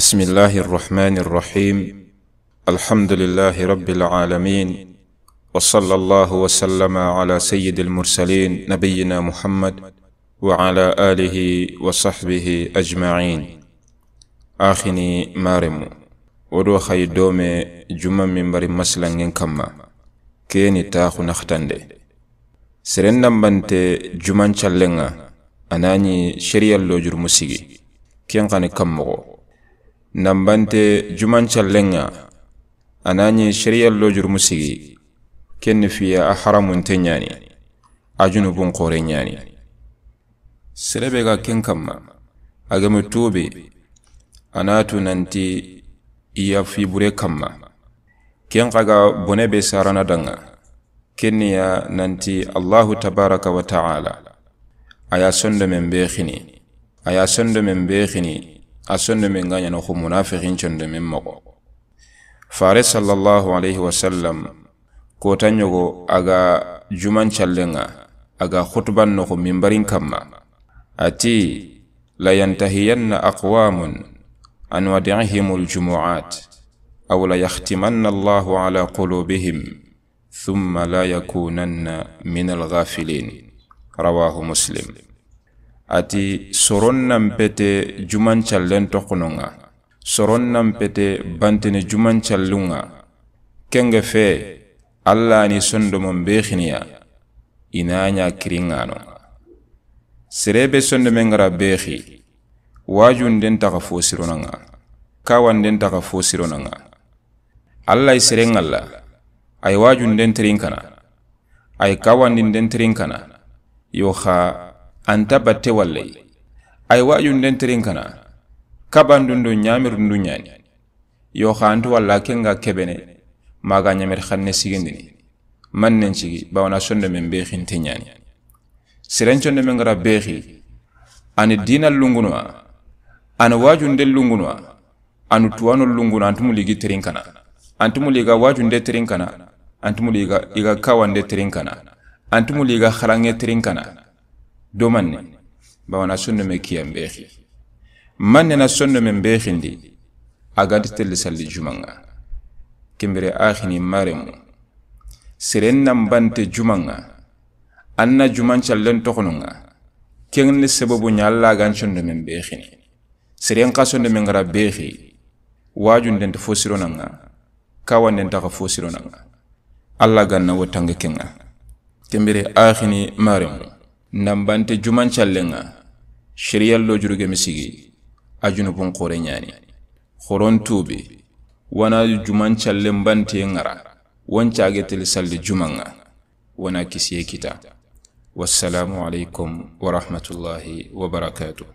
بسم الله الرحمن الرحيم الحمد لله رب العالمين وصلى الله وسلم على سيد المرسلين نبينا محمد وعلى آله وصحبه أجمعين آخني مارم ودو خي جمع من بر مسلنين كما كيني تاخو نختندي سرندم بنت جمان چلنغا أناني شريال لوجر مسيجي كين قاني كمغو nambante juman callenga ananye sheriyallo lojur sigi kenni fiya a haramunte ɲani a junubun kore nyani serebe ga ken kanma agemi tobe anatu nanti iya fibure kamma ken kaga bone be sarana danga ya nanti allahu tabaraka wa ta'ala aya sondo membe khini aya sondo membe khini asonde men ga ñana ko munafiqin conde men mogo fare sallallahu alaihi wasallam ko tanyogo aga juman callenga aga khutban nogo mimbarin kamma ati la yantahiyanna aqwamun an wadihim aljumuat aw la yahtimanna allahu ala qulubihim ثم لا يكونن من الغافلين رواه مسلم ati soron nanpete juman callen tokononga soron nanpete bantene juman callunga kenge fe alla ni sondomon bexiniya inaña kiringano serebe sondomen gara bexi wajunden taxa fo sironanga kawanden taxa fo sironanga alla y seren alla ay wajunden terin kana ay kawandinden terin kana yo xa anta batte wallay ay wajunden tirin kana kabandundu ñamirundu ñani yo xantu walla kenga kebene maga ñamir xanne sigindini man nen cigi bawana sonde men beexinte ñani sirenconde men ngara beexi ani dinal lungunwa ani wajunde lungunwa anu tuwano lunguna antumu ligi tirin antumu liga wajunde tirin kana antumu liga iga kawande tirin kana antumu liga xarange tirin kana do manne bawana sonno me kiyam man ne na di men beexindi aganti telli salli jumanga kembere axini maremu seren nan bante jumanga an na juman callen toxonunga ken ni sababu ñalla gan sonno men beexini seren xa sonno men gara beexi wajunden ta fo sironanga kawanden taxa fo sironanga alla ganna wo tanga kenga kembere axini maremu nambante juman callenga lo jurge misigi a bun kore nyani khoron tubi wana juman callen bante ŋara woncageteli salli juman wana kisiye kita wassalamu alaikum wa barakatuh